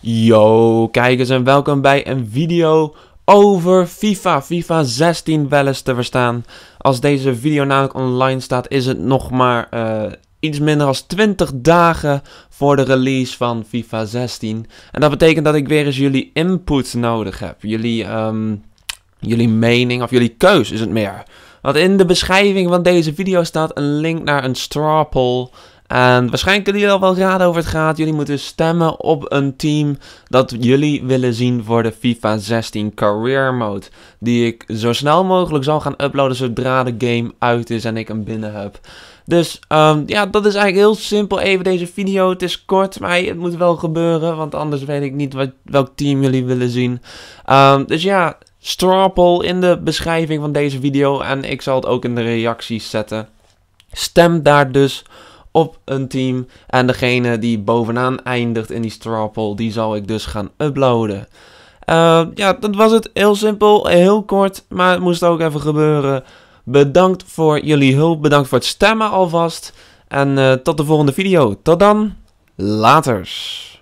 Yo kijkers en welkom bij een video over FIFA, FIFA 16 wel eens te verstaan. Als deze video namelijk online staat is het nog maar eh, iets minder dan 20 dagen voor de release van FIFA 16. En dat betekent dat ik weer eens jullie input nodig heb. Jullie ehm, Jullie mening of jullie keus is het meer. Want in de beschrijving van deze video staat een link naar een straw poll. En waarschijnlijk kunnen jullie al wel raden over het gaat. Jullie moeten stemmen op een team dat jullie willen zien voor de FIFA 16 Career Mode. Die ik zo snel mogelijk zal gaan uploaden zodra de game uit is en ik hem binnen heb. Dus ehm, ja, dat is eigenlijk heel simpel even deze video. Het is kort, maar het moet wel gebeuren, want anders weet ik niet wat, welk team jullie willen zien. Ehm, dus ja, Strapple in de beschrijving van deze video en ik zal het ook in de reacties zetten. Stem daar dus op een team en degene die bovenaan eindigt in die Strapple, die zal ik dus gaan uploaden. Eh, ja, dat was het. Heel simpel, heel kort, maar het moest ook even gebeuren. Bedankt voor jullie hulp, bedankt voor het stemmen alvast. En eh, tot de volgende video. Tot dan, laters.